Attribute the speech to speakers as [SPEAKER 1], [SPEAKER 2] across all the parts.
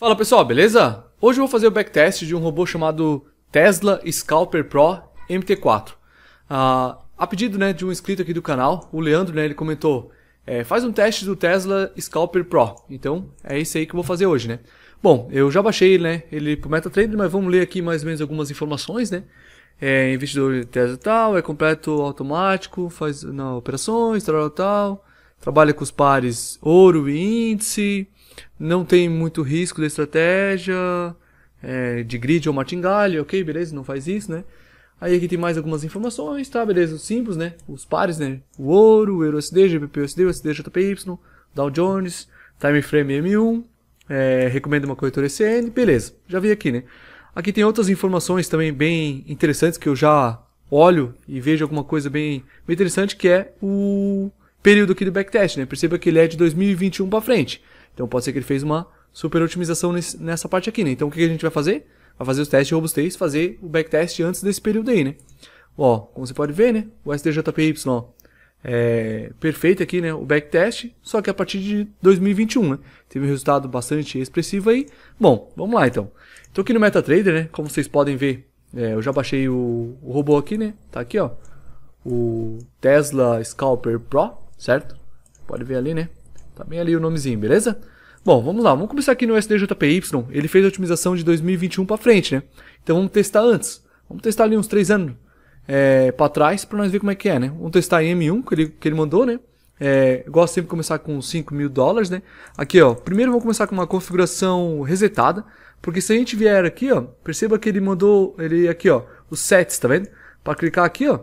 [SPEAKER 1] Fala pessoal, beleza? Hoje eu vou fazer o backtest de um robô chamado Tesla Scalper Pro MT4. Ah, a pedido né, de um inscrito aqui do canal, o Leandro, né, ele comentou é, faz um teste do Tesla Scalper Pro. Então é isso aí que eu vou fazer hoje, né? Bom, eu já baixei né, ele o MetaTrader, mas vamos ler aqui mais ou menos algumas informações, né? É investidor de Tesla tal, é completo automático, faz não, operações, tal, tal, tal, trabalha com os pares ouro e índice, não tem muito risco da estratégia é, de grid ou martingale, ok, beleza, não faz isso, né? Aí aqui tem mais algumas informações, tá, beleza, os símbolos, né, os pares, né, o ouro, o EURUSD, GBPUSD, USD, JPY, Dow Jones, time frame M1, é, recomendo uma corretora ECN, beleza, já vi aqui, né. Aqui tem outras informações também bem interessantes que eu já olho e vejo alguma coisa bem, bem interessante, que é o período aqui do backtest, né, perceba que ele é de 2021 para frente. Então pode ser que ele fez uma super otimização nesse, nessa parte aqui, né? Então o que a gente vai fazer? Vai fazer os testes de robustez, fazer o backtest antes desse período aí, né? Ó, como você pode ver, né? O SDJPY é perfeito aqui, né? O backtest, só que a partir de 2021, né? Teve um resultado bastante expressivo aí. Bom, vamos lá então. Então aqui no MetaTrader, né? Como vocês podem ver, é, eu já baixei o, o robô aqui, né? Tá aqui, ó. O Tesla Scalper Pro, certo? Pode ver ali, né? Tá bem ali o nomezinho, beleza? Bom, vamos lá, vamos começar aqui no SDJPY. Ele fez a otimização de 2021 para frente, né? Então vamos testar antes. Vamos testar ali uns 3 anos é, para trás para nós ver como é que é, né? Vamos testar em M1 que ele, que ele mandou, né? É, gosto sempre de começar com 5 mil dólares, né? Aqui, ó. Primeiro vamos começar com uma configuração resetada. Porque se a gente vier aqui, ó. Perceba que ele mandou, ele aqui, ó. Os sets, tá vendo? Para clicar aqui, ó.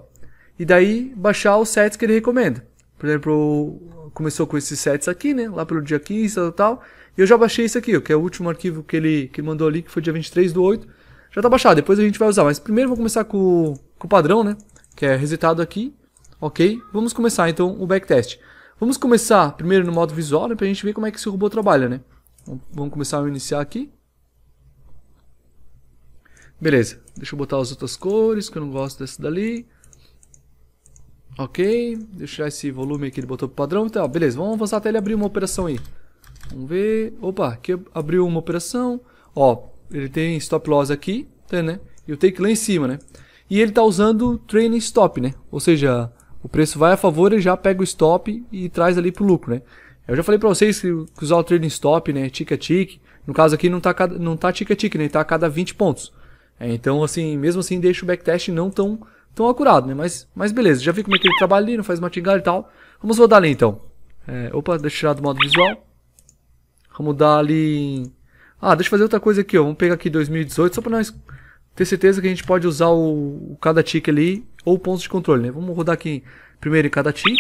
[SPEAKER 1] E daí baixar os sets que ele recomenda. Por exemplo, começou com esses sets aqui, né? Lá pelo dia 15 e tal, E eu já baixei esse aqui, que é o último arquivo que ele que mandou ali, que foi dia 23 do 8. Já tá baixado, depois a gente vai usar. Mas primeiro vou começar com, com o padrão, né? Que é resetado aqui. Ok? Vamos começar então o backtest. Vamos começar primeiro no modo visual, né? Pra gente ver como é que esse robô trabalha, né? Vamos começar a iniciar aqui. Beleza. Deixa eu botar as outras cores, que eu não gosto dessa dali. Ok, deixar esse volume aqui, ele botou pro padrão. Então, beleza, vamos avançar até ele abrir uma operação aí. Vamos ver. Opa, aqui abriu uma operação. Ó, ele tem stop loss aqui, tá, né? E o take lá em cima, né? E ele tá usando trailing stop, né? Ou seja, o preço vai a favor ele já pega o stop e traz ali pro lucro, né? Eu já falei para vocês que usar o trailing stop, né? a tic. No caso aqui não tá cada, não tá tica tic, né? Tá a cada 20 pontos. É, então assim, mesmo assim deixa o backtest não tão tão acurado, né? Mas, mas beleza, já vi como é que ele trabalha ali, não faz matingar e tal. Vamos rodar ali então. É, opa, deixa eu tirar do modo visual. Vamos dar ali... Ah, deixa eu fazer outra coisa aqui, ó. Vamos pegar aqui 2018, só para nós ter certeza que a gente pode usar o, o cada tick ali, ou pontos de controle, né? Vamos rodar aqui primeiro em cada tick.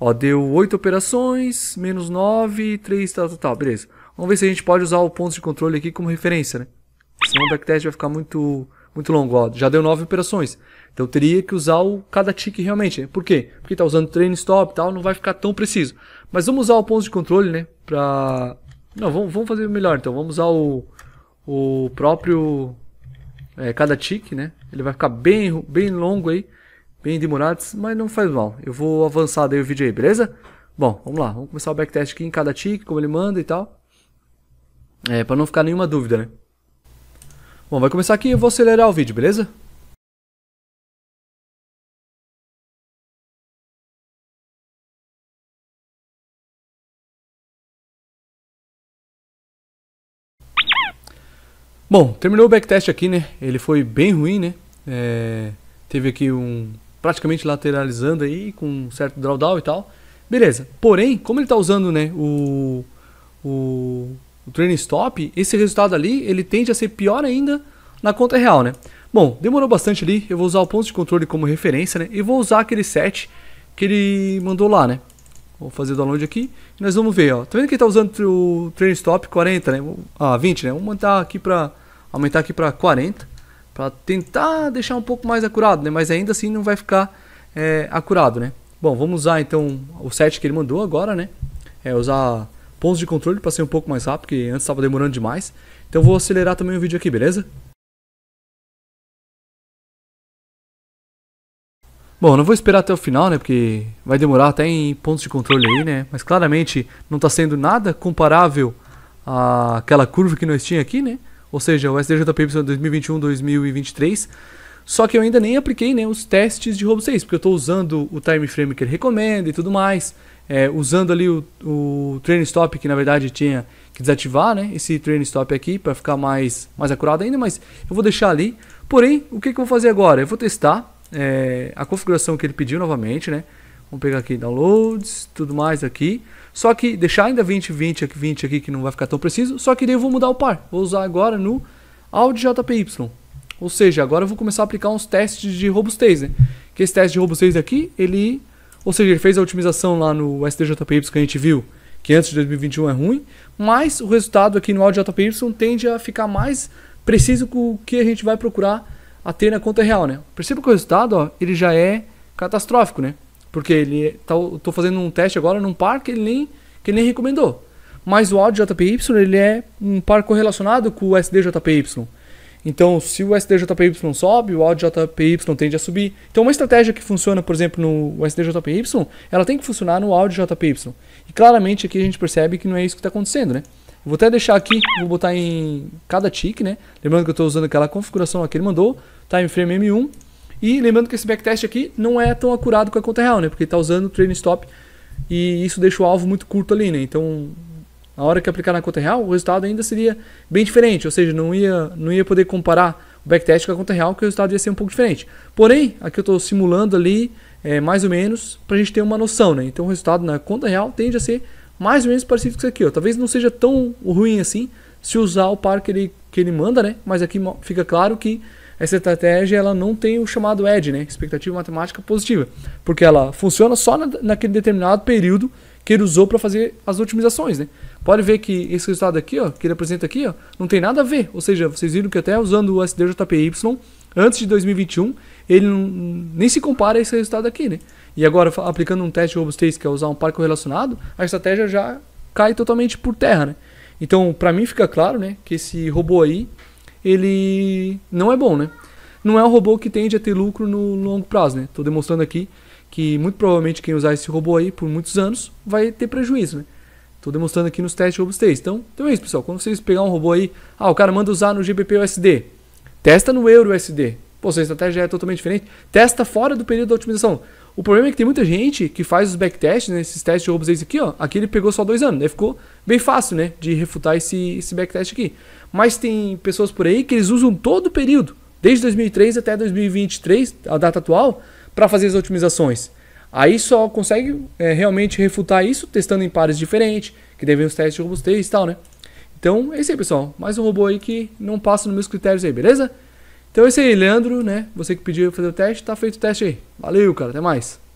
[SPEAKER 1] Ó, deu 8 operações, menos 9, 3, tal, tal, tal, beleza. Vamos ver se a gente pode usar o ponto de controle aqui como referência, né? Senão o backtest vai ficar muito muito longo. Ó, já deu nove operações. Então eu teria que usar o, cada tick realmente. Por quê? Porque está usando train stop e tal, não vai ficar tão preciso. Mas vamos usar o ponto de controle, né? Pra... Não, vamos, vamos fazer melhor então. Vamos usar o, o próprio... É, cada tick né? Ele vai ficar bem, bem longo aí, bem demorado, mas não faz mal. Eu vou avançar daí o vídeo aí, beleza? Bom, vamos lá. Vamos começar o backtest aqui em cada tick como ele manda e tal. É, para não ficar nenhuma dúvida, né? Bom, vai começar aqui, eu vou acelerar o vídeo, beleza? Bom, terminou o backtest aqui, né? Ele foi bem ruim, né? É, teve aqui um praticamente lateralizando aí com um certo drawdown e tal. Beleza. Porém, como ele está usando, né, o o o stop, esse resultado ali, ele tende a ser pior ainda na conta real, né? Bom, demorou bastante ali, eu vou usar o ponto de controle como referência, né? E vou usar aquele set que ele mandou lá, né? Vou fazer download aqui e nós vamos ver, ó. Tá vendo que ele tá usando o Treino stop 40, né? Ah, 20, né? Vamos aumentar aqui para aumentar aqui para 40 para tentar deixar um pouco mais acurado, né? Mas ainda assim não vai ficar é, acurado, né? Bom, vamos usar então o set que ele mandou agora, né? É usar pontos de controle para ser um pouco mais rápido, porque antes estava demorando demais. Então eu vou acelerar também o vídeo aqui, beleza? Bom, não vou esperar até o final, né, porque vai demorar até em pontos de controle aí, né, mas claramente não está sendo nada comparável àquela curva que nós tínhamos aqui, né, ou seja, o SDJPY 2021-2023, só que eu ainda nem apliquei né, os testes de Robo 6, porque eu estou usando o time frame que ele recomenda e tudo mais é, usando ali o, o train stop que na verdade tinha que desativar, né? Esse train stop aqui para ficar mais, mais acurado ainda, mas eu vou deixar ali. Porém, o que, que eu vou fazer agora? Eu vou testar é, a configuração que ele pediu novamente, né? Vamos pegar aqui downloads, tudo mais aqui. Só que deixar ainda 20, 20 aqui, 20 aqui que não vai ficar tão preciso. Só que daí eu vou mudar o par. Vou usar agora no audi JPY. Ou seja, agora eu vou começar a aplicar uns testes de robustez, né? Que esse teste de robustez aqui, ele ou seja, ele fez a otimização lá no SDJPY que a gente viu, que antes de 2021 é ruim, mas o resultado aqui no AudiJPY tende a ficar mais preciso com o que a gente vai procurar a ter na conta real, né? Perceba que o resultado, ó, ele já é catastrófico, né? Porque ele tá, eu tô fazendo um teste agora num par que ele nem, que ele nem recomendou. Mas o AudiJPY, ele é um par correlacionado com o SDJPY. Então, se o SDJPY sobe, o AUDJPY tende a subir. Então, uma estratégia que funciona, por exemplo, no SDJPY, ela tem que funcionar no AUDJPY. E claramente aqui a gente percebe que não é isso que está acontecendo, né? Eu vou até deixar aqui, vou botar em cada tick, né? Lembrando que eu estou usando aquela configuração que ele mandou, time frame M1. E lembrando que esse backtest aqui não é tão acurado com a conta real, né? Porque ele está usando o trailing stop e isso deixa o alvo muito curto ali, né? Então, na hora que aplicar na conta real, o resultado ainda seria bem diferente, ou seja, não ia, não ia poder comparar o backtest com a conta real, que o resultado ia ser um pouco diferente. Porém, aqui eu estou simulando ali é, mais ou menos para a gente ter uma noção, né? Então o resultado na conta real tende a ser mais ou menos parecido com isso aqui, ó. talvez não seja tão ruim assim se usar o par que ele, que ele manda, né? Mas aqui fica claro que essa estratégia ela não tem o chamado ED, né? Expectativa matemática positiva, porque ela funciona só na, naquele determinado período que ele usou para fazer as otimizações, né? Pode ver que esse resultado aqui, ó, que ele apresenta aqui, ó, não tem nada a ver. Ou seja, vocês viram que até usando o SDJPY antes de 2021, ele não, nem se compara a esse resultado aqui, né? E agora aplicando um teste de robustez que é usar um par correlacionado, a estratégia já cai totalmente por terra, né? Então, para mim fica claro, né, que esse robô aí, ele não é bom, né? Não é um robô que tende a ter lucro no longo prazo, né? Tô demonstrando aqui que muito provavelmente quem usar esse robô aí por muitos anos vai ter prejuízo, né? Estou demonstrando aqui nos testes de robustez. Então, então é isso, pessoal. Quando vocês pegar um robô aí, ah, o cara manda usar no GBP USD. Testa no Euro USD. Pô, sua estratégia é totalmente diferente. Testa fora do período da otimização. O problema é que tem muita gente que faz os backtests, né, esses testes de robustez aqui, ó. Aqui ele pegou só dois anos, né? Ficou bem fácil, né, de refutar esse, esse backtest aqui. Mas tem pessoas por aí que eles usam todo o período, desde 2003 até 2023, a data atual, para fazer as otimizações. Aí só consegue é, realmente refutar isso testando em pares diferentes, que devem os testes de robustez e tal, né? Então é isso aí, pessoal. Mais um robô aí que não passa nos meus critérios aí, beleza? Então é isso aí, Leandro, né? Você que pediu fazer o teste, tá feito o teste aí. Valeu, cara, até mais.